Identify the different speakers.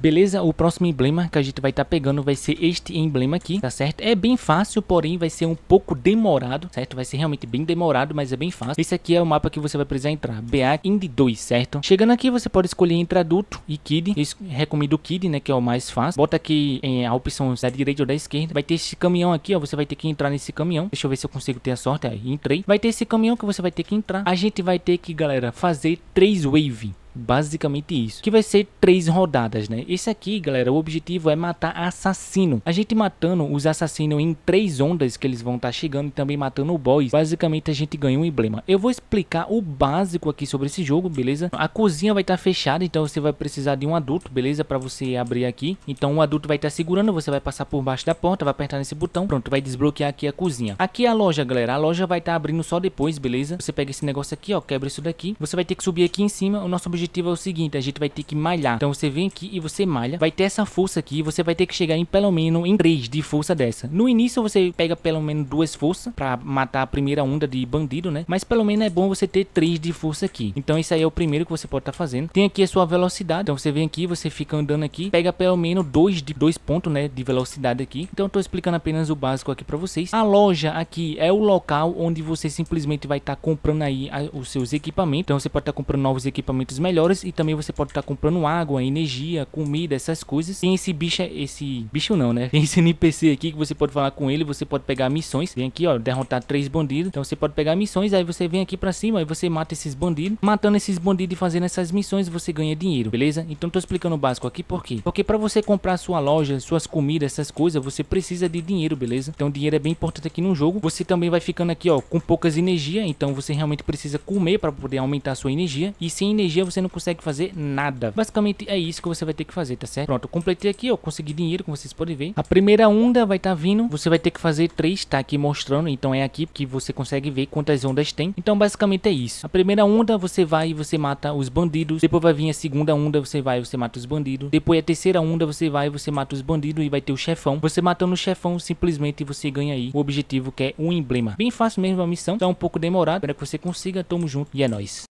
Speaker 1: Beleza? O próximo emblema que a gente vai estar tá pegando vai ser este emblema aqui, tá certo? É bem fácil, porém vai ser um pouco demorado, certo? Vai ser realmente bem demorado, mas é bem fácil. Esse aqui é o mapa que você vai precisar entrar, BA Indy 2, certo? Chegando aqui, você pode escolher entre adulto e kid. Eu recomendo o kid, né, que é o mais fácil. Bota aqui em, a opção é da direita ou da esquerda. Vai ter esse caminhão aqui, ó, você vai ter que entrar nesse caminhão. Deixa eu ver se eu consigo ter a sorte. Aí, entrei. Vai ter esse caminhão que você vai ter que entrar. A gente vai ter que, galera, fazer três wave, Basicamente isso. Que vai ser três rodadas, né? Esse aqui, galera, o objetivo é matar assassino. A gente matando os assassinos em três ondas que eles vão estar tá chegando e também matando o boss. Basicamente a gente ganha um emblema. Eu vou explicar o básico aqui sobre esse jogo, beleza? A cozinha vai estar tá fechada, então você vai precisar de um adulto, beleza? Pra você abrir aqui. Então o adulto vai estar tá segurando, você vai passar por baixo da porta, vai apertar nesse botão. Pronto, vai desbloquear aqui a cozinha. Aqui é a loja, galera. A loja vai estar tá abrindo só depois, beleza? Você pega esse negócio aqui, ó, quebra isso daqui. Você vai ter que subir aqui em cima. O nosso objetivo objetivo é o seguinte, a gente vai ter que malhar. Então você vem aqui e você malha, vai ter essa força aqui, você vai ter que chegar em pelo menos em 3 de força dessa. No início você pega pelo menos duas forças para matar a primeira onda de bandido, né? Mas pelo menos é bom você ter 3 de força aqui. Então isso aí é o primeiro que você pode estar tá fazendo. Tem aqui a sua velocidade, então você vem aqui, você fica andando aqui, pega pelo menos 2 de 2 pontos, né, de velocidade aqui. Então eu tô explicando apenas o básico aqui para vocês. A loja aqui é o local onde você simplesmente vai estar tá comprando aí a, os seus equipamentos. Então você pode estar tá comprando novos equipamentos melhores melhores e também você pode estar tá comprando água, energia, comida, essas coisas. Tem esse bicho, esse bicho não, né? Tem esse NPC aqui que você pode falar com ele, você pode pegar missões. Vem aqui, ó, derrotar três bandidos. Então você pode pegar missões, aí você vem aqui pra cima e você mata esses bandidos. Matando esses bandidos e fazendo essas missões, você ganha dinheiro, beleza? Então tô explicando o básico aqui por quê? Porque pra você comprar sua loja, suas comidas, essas coisas, você precisa de dinheiro, beleza? Então dinheiro é bem importante aqui no jogo. Você também vai ficando aqui, ó, com poucas energia, então você realmente precisa comer pra poder aumentar sua energia. E sem energia você você não consegue fazer nada. Basicamente é isso que você vai ter que fazer, tá certo? Pronto, eu completei aqui, ó, consegui dinheiro, como vocês podem ver. A primeira onda vai estar tá vindo, você vai ter que fazer três, tá aqui mostrando, então é aqui que você consegue ver quantas ondas tem. Então basicamente é isso. A primeira onda você vai e você mata os bandidos, depois vai vir a segunda onda, você vai e você mata os bandidos, depois a terceira onda você vai e você mata os bandidos e vai ter o chefão. Você matando o chefão, simplesmente você ganha aí o objetivo que é um emblema. Bem fácil mesmo a missão, tá um pouco demorado, espero que você consiga, tamo junto e é nóis.